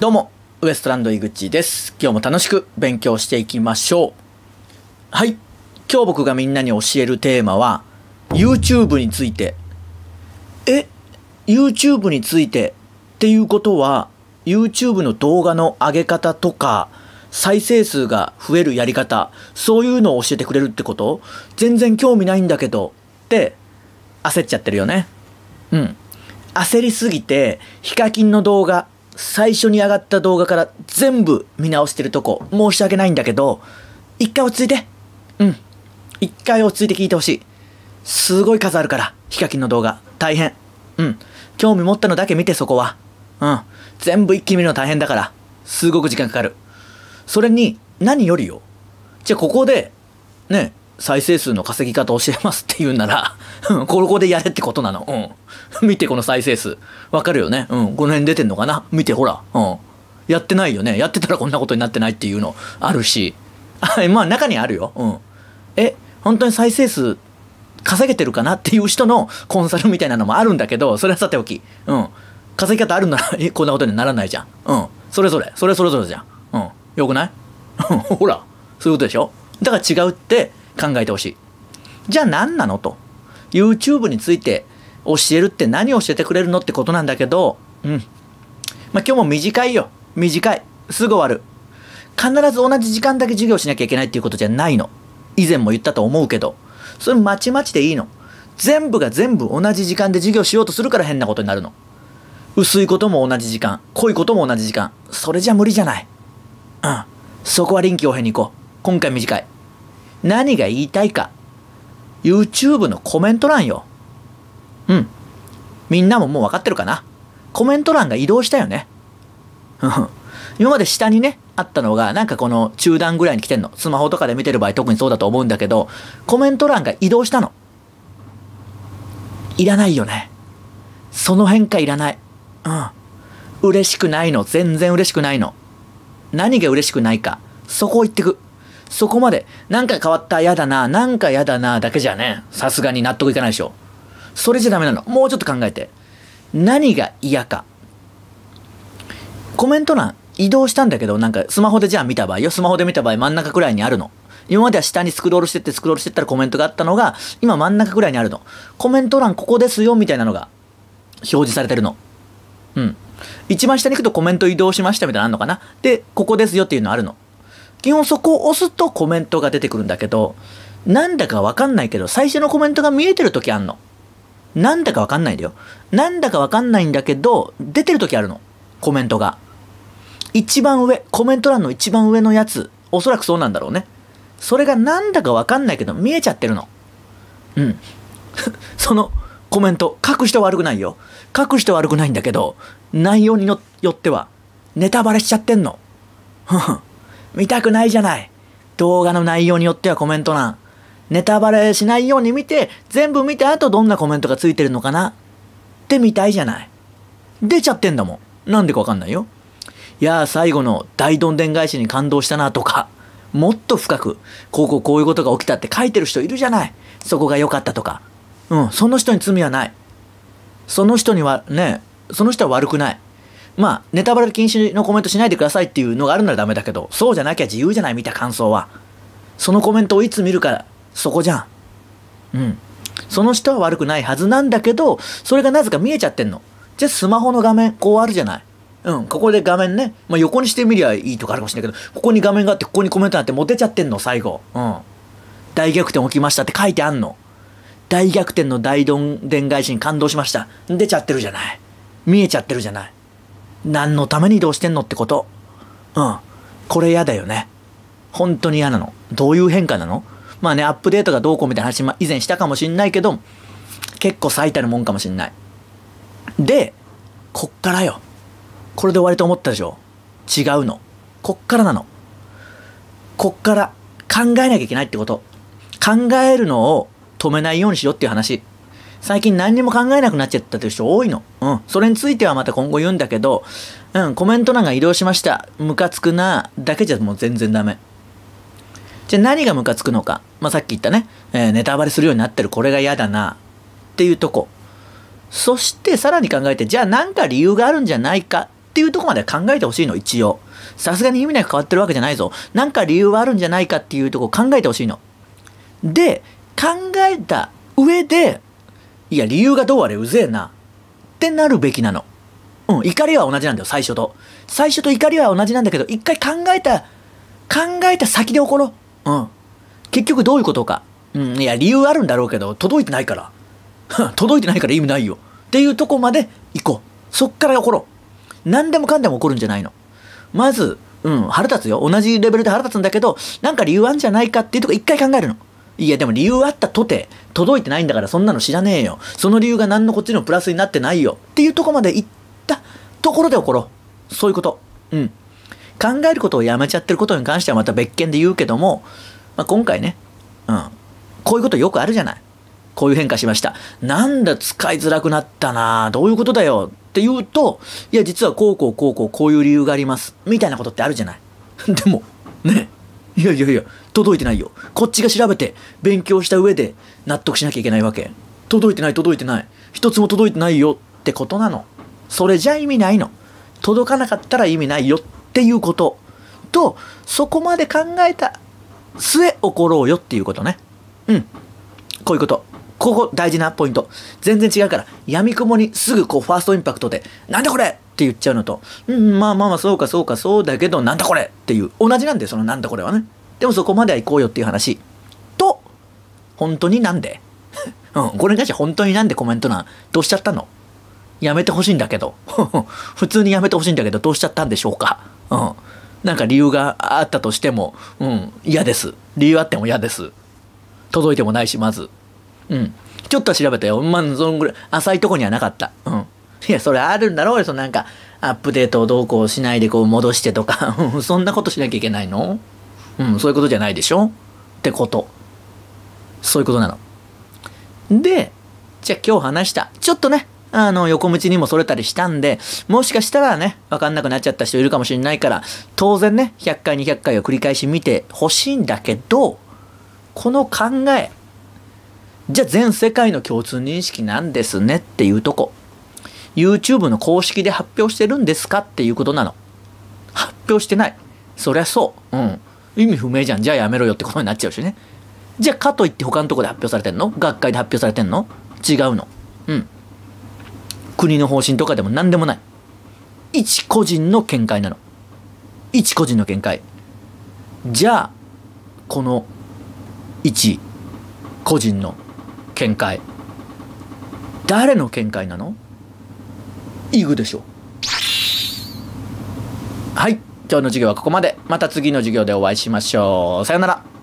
どうも、ウエストランド井口です。今日も楽しく勉強していきましょう。はい。今日僕がみんなに教えるテーマは、YouTube について。え ?YouTube についてっていうことは、YouTube の動画の上げ方とか、再生数が増えるやり方、そういうのを教えてくれるってこと全然興味ないんだけど、って焦っちゃってるよね。うん。焦りすぎて、ヒカキンの動画最初に上がった動画から全部見直してるとこ申し訳ないんだけど、一回落ち着いて。うん。一回落ち着いて聞いてほしい。すごい数あるから、ヒカキンの動画。大変。うん。興味持ったのだけ見てそこは。うん。全部一気に見るの大変だから。すごく時間かかる。それに、何よりよ。じゃあここで、ね、再生数の稼ぎ方教えますって言うんならここでやれってことなの。うん。見てこの再生数。わかるよね。うん。この辺出てんのかな見てほら。うん。やってないよね。やってたらこんなことになってないっていうのあるし。まあ中にあるよ。うん。え、本当に再生数稼げてるかなっていう人のコンサルみたいなのもあるんだけど、それはさておき。うん。稼ぎ方あるなら、え、こんなことにならないじゃん。うん。それぞれ。それそれぞれじゃん。うん。よくない ほら。そういうことでしょだから違うって考えてほしい。じゃあ何なのと。YouTube について教えるって何を教えてくれるのってことなんだけど、うん。まあ、今日も短いよ。短い。すぐ終わる。必ず同じ時間だけ授業しなきゃいけないっていうことじゃないの。以前も言ったと思うけど。それまちまちでいいの。全部が全部同じ時間で授業しようとするから変なことになるの。薄いことも同じ時間、濃いことも同じ時間。それじゃ無理じゃない。うん。そこは臨機応変に行こう。今回短い。何が言いたいか YouTube のコメント欄よ。うん。みんなももう分かってるかなコメント欄が移動したよね。今まで下にね、あったのが、なんかこの中段ぐらいに来てんの。スマホとかで見てる場合特にそうだと思うんだけど、コメント欄が移動したの。いらないよね。その変化いらない。うん。嬉しくないの。全然嬉しくないの。何が嬉しくないか。そこを言ってく。そこまで、なんか変わった、やだな、なんかやだな、だけじゃね、さすがに納得いかないでしょ。それじゃダメなの。もうちょっと考えて。何が嫌か。コメント欄、移動したんだけど、なんかスマホでじゃあ見た場合よ、スマホで見た場合真ん中くらいにあるの。今までは下にスクロールしてってスクロールしてったらコメントがあったのが、今真ん中くらいにあるの。コメント欄ここですよ、みたいなのが表示されてるの。うん。一番下に行くとコメント移動しましたみたいなのあるのかなで、ここですよっていうのあるの。基本そこを押すとコメントが出てくるんだけど、なんだかわかんないけど、最初のコメントが見えてる時あんの。なんだかわかんないんだよ。なんだかわかんないんだけど、出てる時あるの。コメントが。一番上、コメント欄の一番上のやつ、おそらくそうなんだろうね。それがなんだかわかんないけど、見えちゃってるの。うん。そのコメント、書く人悪くないよ。書く人悪くないんだけど、内容によっては、ネタバレしちゃってんの。見たくないじゃない。動画の内容によってはコメント欄。ネタバレしないように見て、全部見た後どんなコメントがついてるのかなって見たいじゃない。出ちゃってんだもん。なんでかわかんないよ。いやー最後の大どんでん返しに感動したなとか、もっと深く、こうこうこういうことが起きたって書いてる人いるじゃない。そこが良かったとか。うん、その人に罪はない。その人にはね、その人は悪くない。まあ、ネタバレ禁止のコメントしないでくださいっていうのがあるならダメだけど、そうじゃなきゃ自由じゃない見た感想は。そのコメントをいつ見るか、そこじゃん。うん。その人は悪くないはずなんだけど、それがなぜか見えちゃってんの。じゃあスマホの画面、こうあるじゃない。うん、ここで画面ね、まあ、横にしてみりゃいいとかあるかもしれないけど、ここに画面があって、ここにコメントあって、モテちゃってんの、最後。うん。大逆転起きましたって書いてあんの。大逆転の大どんでん返しに感動しました。出ちゃってるじゃない。見えちゃってるじゃない。何のために移動してんのってこと。うん。これ嫌だよね。本当に嫌なの。どういう変化なのまあね、アップデートがどうこうみたいな話、以前したかもしんないけど、結構最たるもんかもしんない。で、こっからよ。これで終わりと思ったでしょ違うの。こっからなの。こっから考えなきゃいけないってこと。考えるのを止めないようにしようっていう話。最近何にも考えなくなっちゃったという人多いの。うん。それについてはまた今後言うんだけど、うん、コメント欄が移動しました。ムカつくな、だけじゃもう全然ダメ。じゃあ何がムカつくのか。まあ、さっき言ったね、えー、ネタバレするようになってる、これが嫌だな、っていうとこ。そしてさらに考えて、じゃあ何か理由があるんじゃないかっていうとこまで考えてほしいの、一応。さすがに意味なく変わってるわけじゃないぞ。何か理由はあるんじゃないかっていうとこ考えてほしいの。で、考えた上で、いや、理由がどうあれうぜえな。ってなるべきなの。うん、怒りは同じなんだよ、最初と。最初と怒りは同じなんだけど、一回考えた、考えた先で起ころう。うん。結局どういうことか。うん、いや、理由あるんだろうけど、届いてないから。届いてないから意味ないよ。っていうとこまで行こう。そっから起ころう。何でもかんでも起こるんじゃないの。まず、うん、腹立つよ。同じレベルで腹立つんだけど、なんか理由あるんじゃないかっていうとこ一回考えるの。いや、でも理由あったとて、届いてないんだからそんなの知らねえよ。その理由が何のこっちのプラスになってないよ。っていうとこまで行ったところで起ころう。そういうこと。うん。考えることをやめちゃってることに関してはまた別件で言うけども、まあ、今回ね、うん。こういうことよくあるじゃない。こういう変化しました。なんだ使いづらくなったなどういうことだよって言うと、いや、実はこうこうこうこうこういう理由があります。みたいなことってあるじゃない。でも、ね。いやいやいや、届いてないよ。こっちが調べて、勉強した上で納得しなきゃいけないわけ。届いてない届いてない。一つも届いてないよってことなの。それじゃ意味ないの。届かなかったら意味ないよっていうこと。と、そこまで考えた末起ころうよっていうことね。うん。こういうこと。ここ大事なポイント。全然違うから、闇雲にすぐこうファーストインパクトで、なんだこれって言っちゃうのと、うん、まあまあまあ、そうかそうか、そうだけど、なんだこれっていう、同じなんで、そのなんだこれはね。でもそこまでは行こうよっていう話。と、本当になんで うん、これに対して本当になんでコメント欄、どうしちゃったのやめてほしいんだけど。普通にやめてほしいんだけど、どうしちゃったんでしょうか。うん。なんか理由があったとしても、うん、嫌です。理由あっても嫌です。届いてもないし、まず。うん。ちょっと調べたよ。まあ、そのぐらい、浅いとこにはなかった。うん。いや、それあるんだろ俺、そのなんか、アップデートをどうこうしないでこう戻してとか そんなことしなきゃいけないのうん、そういうことじゃないでしょってこと。そういうことなの。で、じゃあ今日話した。ちょっとね、あの、横道にもそれたりしたんで、もしかしたらね、わかんなくなっちゃった人いるかもしれないから、当然ね、100回200回を繰り返し見てほしいんだけど、この考え、じゃあ全世界の共通認識なんですねっていうとこ。YouTube の公式で発表してるんですかっていうことなの。発表してない。そりゃそう。うん。意味不明じゃん。じゃあやめろよってことになっちゃうしね。じゃあかといって他のとこで発表されてんの学会で発表されてんの違うの。うん。国の方針とかでも何でもない。一個人の見解なの。一個人の見解。じゃあ、この一個人の見解。誰の見解なの行くでしょはい今日の授業はここまでまた次の授業でお会いしましょうさよなら